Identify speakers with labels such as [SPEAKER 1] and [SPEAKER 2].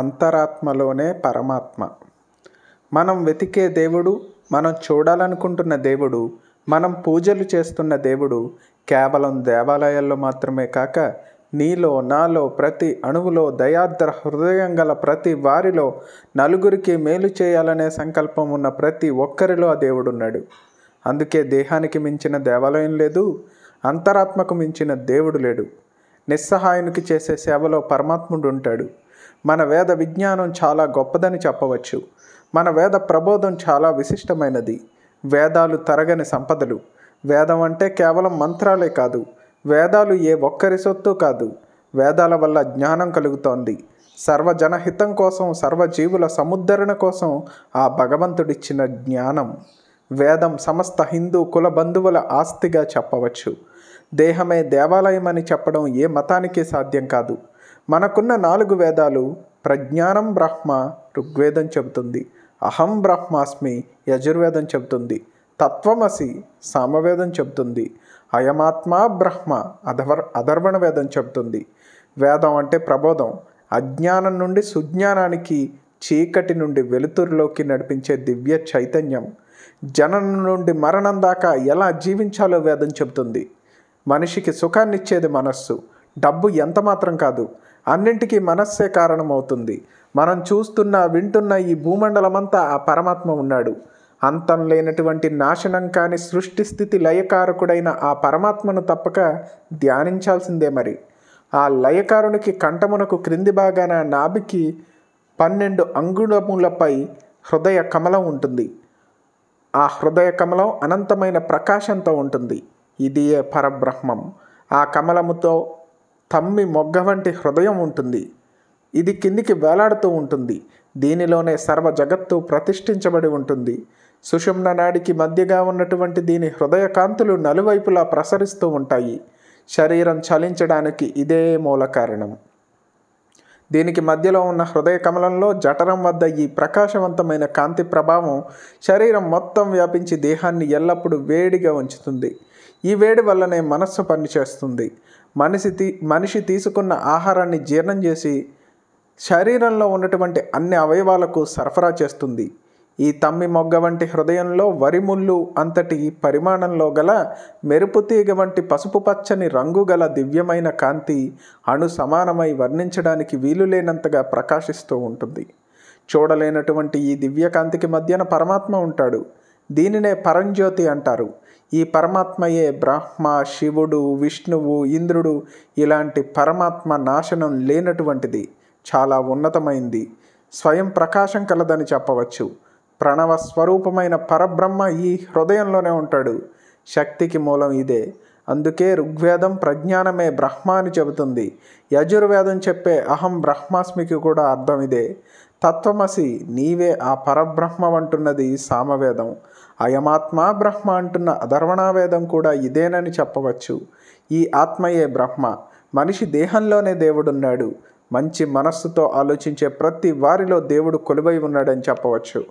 [SPEAKER 1] అంతరాత్మలోనే పరమాత్మ మనం వెతికే దేవుడు మనం చూడాలనుకుంటున్న దేవుడు మనం పూజలు చేస్తున్న దేవుడు కేవలం దేవాలయాల్లో మాత్రమే కాక నీలో నాలో ప్రతి అణువులో దయార్ద్ర హృదయం గల ప్రతి వారిలో నలుగురికి మేలు చేయాలనే సంకల్పం ఉన్న ప్రతి ఒక్కరిలో ఆ దేవుడున్నాడు అందుకే దేహానికి మించిన దేవాలయం లేదు అంతరాత్మకు మించిన దేవుడు లేడు నిస్సహాయునికి చేసే సేవలో పరమాత్ముడు ఉంటాడు మన వేద విజ్ఞానం చాలా గొప్పదని చెప్పవచ్చు మన వేద ప్రబోధం చాలా విశిష్టమైనది వేదాలు తరగని సంపదలు వేదం అంటే కేవలం మంత్రాలే కాదు వేదాలు ఏ ఒక్కరి సొత్తు కాదు వేదాల వల్ల జ్ఞానం కలుగుతోంది సర్వజనహితం కోసం సర్వజీవుల సముద్ధరణ కోసం ఆ భగవంతుడిచ్చిన జ్ఞానం వేదం సమస్త హిందూ కుల బంధువుల ఆస్తిగా చెప్పవచ్చు దేహమే దేవాలయం అని చెప్పడం ఏ మతానికి సాధ్యం కాదు మనకున్న నాలుగు వేదాలు ప్రజ్ఞానం బ్రహ్మ ఋగ్వేదం చెబుతుంది అహం బ్రహ్మాస్మి యజుర్వేదం చెబుతుంది తత్వమసి సామవేదం చెబుతుంది అయమాత్మ బ్రహ్మ అధవర్ అధర్వణ వేదం చెబుతుంది వేదం అంటే ప్రబోధం అజ్ఞానం నుండి సుజ్ఞానానికి చీకటి నుండి వెలుతురులోకి నడిపించే దివ్య చైతన్యం జననం నుండి మరణం దాకా ఎలా జీవించాలో వేదం చెబుతుంది మనిషికి సుఖాన్నిచ్చేది మనస్సు డబ్బు ఎంత మాత్రం కాదు అన్నింటికీ మనస్సే కారణమవుతుంది మనం చూస్తున్న వింటున్న ఈ భూమండలమంతా ఆ పరమాత్మ ఉన్నాడు అంతం లేనటువంటి నాశనం కాని సృష్టి స్థితి లయకారకుడైన ఆ పరమాత్మను తప్పక ధ్యానించాల్సిందే మరి ఆ లయకారునికి కంఠమునకు క్రింది భాగాన నాభికి పన్నెండు అంగుళములపై హృదయ కమలం ఉంటుంది ఆ హృదయ కమలం అనంతమైన ప్రకాశంతో ఉంటుంది ఇదియే పరబ్రహ్మం ఆ కమలముతో తమ్మి మొగ్గ వంటి హృదయం ఉంటుంది ఇది కిందికి వేలాడుతూ ఉంటుంది దీనిలోనే సర్వ జగత్తు ప్రతిష్ఠించబడి ఉంటుంది సుషుమ్న నాడికి మధ్యగా ఉన్నటువంటి దీని హృదయ కాంతులు నలువైపులా ప్రసరిస్తూ ఉంటాయి శరీరం చలించడానికి ఇదే మూల కారణం దీనికి మధ్యలో ఉన్న హృదయ కమలంలో జఠరం వద్ద ఈ ప్రకాశవంతమైన కాంతి ప్రభావం శరీరం మొత్తం వ్యాపించి దేహాన్ని ఎల్లప్పుడూ వేడిగా ఉంచుతుంది ఈ వేడి వల్లనే మనస్సు పనిచేస్తుంది మనిషి తీ మనిషి తీసుకున్న ఆహారాన్ని జీర్ణం చేసి శరీరంలో ఉన్నటువంటి అన్ని అవయవాలకు సరఫరా చేస్తుంది ఈ తమ్మి మొగ్గ వంటి హృదయంలో వరిముళ్ళు అంతటి పరిమాణంలో గల మెరుపు తీగ వంటి పసుపు పచ్చని రంగు గల దివ్యమైన కాంతి అణు సమానమై వర్ణించడానికి వీలులేనంతగా ప్రకాశిస్తూ ఉంటుంది చూడలేనటువంటి ఈ దివ్యకాంతికి మధ్యన పరమాత్మ ఉంటాడు దీనినే పరంజ్యోతి అంటారు ఈ పరమాత్మయే బ్రహ్మ శివుడు విష్ణువు ఇంద్రుడు ఇలాంటి పరమాత్మ నాశనం లేనటువంటిది చాలా ఉన్నతమైంది స్వయం ప్రకాశం కలదని చెప్పవచ్చు ప్రణవ స్వరూపమైన పరబ్రహ్మ ఈ హృదయంలోనే ఉంటాడు శక్తికి మూలం ఇదే అందుకే ఋగ్వేదం ప్రజ్ఞానమే బ్రహ్మ అని చెబుతుంది యజుర్వేదం చెప్పే అహం బ్రహ్మాస్మికి కూడా అర్థం ఇదే తత్వమసి నీవే ఆ పరబ్రహ్మ అంటున్నది సామవేదం అయమాత్మ బ్రహ్మ అంటున్న అధర్వణావేదం కూడా ఇదేనని చెప్పవచ్చు ఈ ఆత్మయే బ్రహ్మ మనిషి దేహంలోనే దేవుడున్నాడు మంచి మనస్సుతో ఆలోచించే ప్రతి వారిలో దేవుడు కొలువై ఉన్నాడని చెప్పవచ్చు